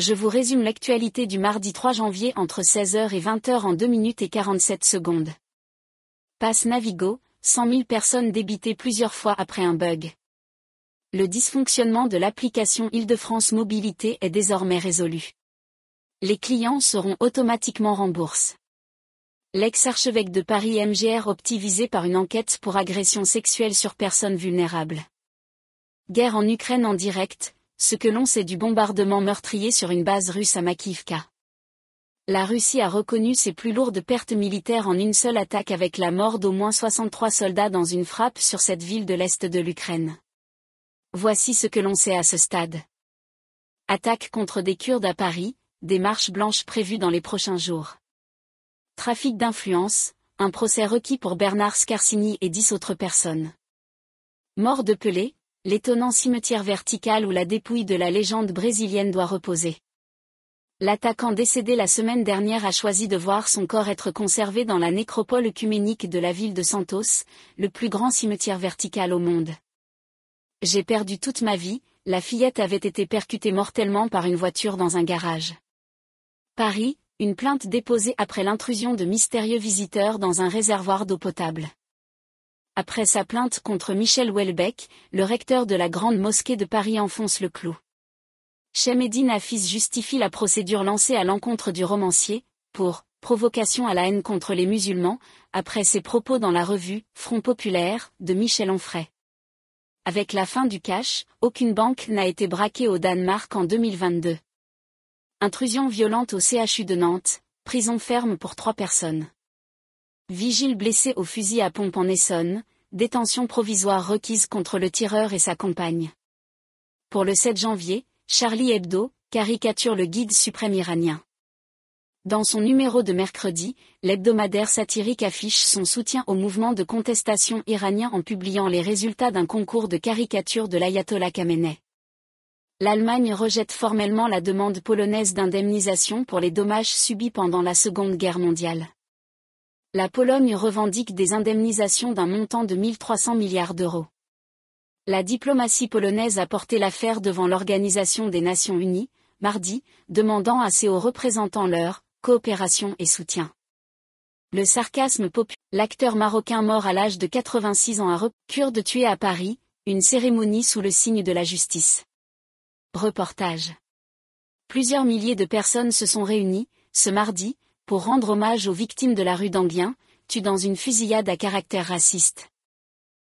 je vous résume l'actualité du mardi 3 janvier entre 16h et 20h en 2 minutes et 47 secondes. Passe Navigo, 100 000 personnes débitées plusieurs fois après un bug. Le dysfonctionnement de l'application Île-de-France Mobilité est désormais résolu. Les clients seront automatiquement remboursés. L'ex-archevêque de Paris MGR optimisé par une enquête pour agression sexuelle sur personnes vulnérables. Guerre en Ukraine en direct, ce que l'on sait du bombardement meurtrier sur une base russe à Makivka. La Russie a reconnu ses plus lourdes pertes militaires en une seule attaque avec la mort d'au moins 63 soldats dans une frappe sur cette ville de l'Est de l'Ukraine. Voici ce que l'on sait à ce stade. Attaque contre des Kurdes à Paris, des marches blanches prévues dans les prochains jours. Trafic d'influence, un procès requis pour Bernard Scarsini et dix autres personnes. Mort de Pelé, l'étonnant cimetière vertical où la dépouille de la légende brésilienne doit reposer. L'attaquant décédé la semaine dernière a choisi de voir son corps être conservé dans la nécropole œcuménique de la ville de Santos, le plus grand cimetière vertical au monde. J'ai perdu toute ma vie, la fillette avait été percutée mortellement par une voiture dans un garage. Paris, une plainte déposée après l'intrusion de mystérieux visiteurs dans un réservoir d'eau potable. Après sa plainte contre Michel Welbeck, le recteur de la Grande Mosquée de Paris enfonce le clou. Chemeddin Affis justifie la procédure lancée à l'encontre du romancier, pour provocation à la haine contre les musulmans, après ses propos dans la revue Front Populaire de Michel Onfray. Avec la fin du cash, aucune banque n'a été braquée au Danemark en 2022. Intrusion violente au CHU de Nantes, prison ferme pour trois personnes. Vigile blessé au fusil à pompe en Essonne, détention provisoire requise contre le tireur et sa compagne. Pour le 7 janvier, Charlie Hebdo caricature le guide suprême iranien. Dans son numéro de mercredi, l'hebdomadaire satirique affiche son soutien au mouvement de contestation iranien en publiant les résultats d'un concours de caricature de l'ayatollah Khamenei. L'Allemagne rejette formellement la demande polonaise d'indemnisation pour les dommages subis pendant la Seconde Guerre mondiale. La Pologne revendique des indemnisations d'un montant de 1300 milliards d'euros. La diplomatie polonaise a porté l'affaire devant l'Organisation des Nations Unies, mardi, demandant à ses hauts représentants leur coopération et soutien. Le sarcasme populaire. L'acteur marocain mort à l'âge de 86 ans a recure de tuer à Paris, une cérémonie sous le signe de la justice. Reportage. Plusieurs milliers de personnes se sont réunies, ce mardi, pour rendre hommage aux victimes de la rue d'Anguien, tue dans une fusillade à caractère raciste.